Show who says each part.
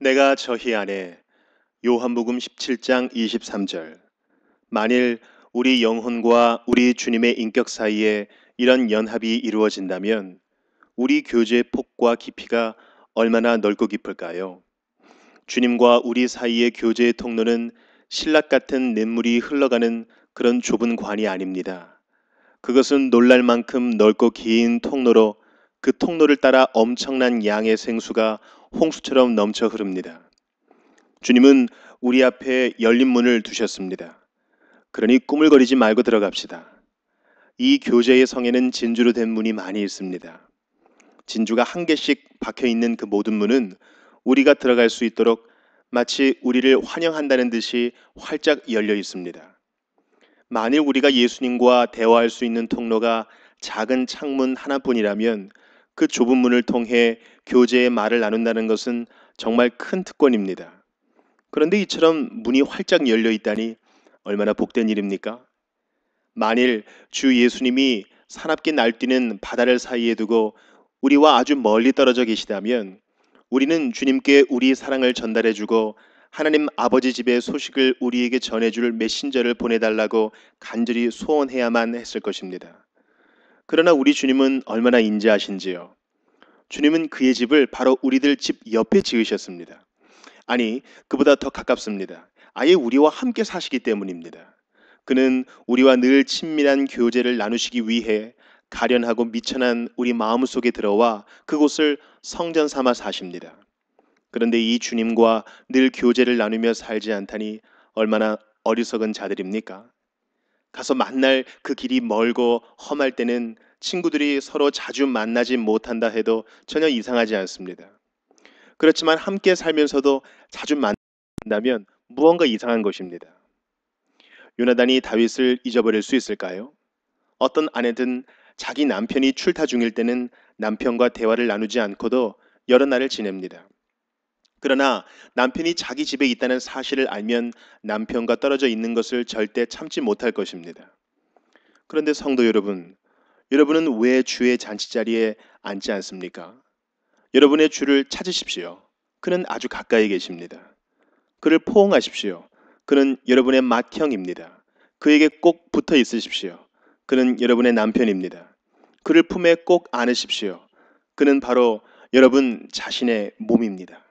Speaker 1: 내가 저희 안에 요한복음 17장 23절 만일 우리 영혼과 우리 주님의 인격 사이에 이런 연합이 이루어진다면 우리 교제의 폭과 깊이가 얼마나 넓고 깊을까요? 주님과 우리 사이의 교제의 통로는 신락 같은 냇물이 흘러가는 그런 좁은 관이 아닙니다. 그것은 놀랄 만큼 넓고 긴 통로로 그 통로를 따라 엄청난 양의 생수가 홍수처럼 넘쳐 흐릅니다. 주님은 우리 앞에 열린 문을 두셨습니다. 그러니 꾸물거리지 말고 들어갑시다. 이 교제의 성에는 진주로 된 문이 많이 있습니다. 진주가 한 개씩 박혀 있는 그 모든 문은 우리가 들어갈 수 있도록 마치 우리를 환영한다는 듯이 활짝 열려 있습니다. 만일 우리가 예수님과 대화할 수 있는 통로가 작은 창문 하나뿐이라면 그 좁은 문을 통해 교제의 말을 나눈다는 것은 정말 큰 특권입니다. 그런데 이처럼 문이 활짝 열려 있다니 얼마나 복된 일입니까? 만일 주 예수님이 사납게 날뛰는 바다를 사이에 두고 우리와 아주 멀리 떨어져 계시다면 우리는 주님께 우리 사랑을 전달해주고 하나님 아버지 집의 소식을 우리에게 전해줄 메신저를 보내달라고 간절히 소원해야만 했을 것입니다. 그러나 우리 주님은 얼마나 인자하신지요. 주님은 그의 집을 바로 우리들 집 옆에 지으셨습니다. 아니, 그보다 더 가깝습니다. 아예 우리와 함께 사시기 때문입니다. 그는 우리와 늘 친밀한 교제를 나누시기 위해 가련하고 미천한 우리 마음속에 들어와 그곳을 성전 삼아 사십니다. 그런데 이 주님과 늘 교제를 나누며 살지 않다니 얼마나 어리석은 자들입니까? 가서 만날 그 길이 멀고 험할 때는 친구들이 서로 자주 만나지 못한다 해도 전혀 이상하지 않습니다. 그렇지만 함께 살면서도 자주 만난다면 무언가 이상한 것입니다. 요나단이 다윗을 잊어버릴 수 있을까요? 어떤 아내든 자기 남편이 출타 중일 때는 남편과 대화를 나누지 않고도 여러 날을 지냅니다. 그러나 남편이 자기 집에 있다는 사실을 알면 남편과 떨어져 있는 것을 절대 참지 못할 것입니다. 그런데 성도 여러분, 여러분은 왜 주의 잔치자리에 앉지 않습니까? 여러분의 주를 찾으십시오. 그는 아주 가까이 계십니다. 그를 포옹하십시오. 그는 여러분의 맏형입니다. 그에게 꼭 붙어 있으십시오. 그는 여러분의 남편입니다. 그를 품에 꼭 안으십시오. 그는 바로 여러분 자신의 몸입니다.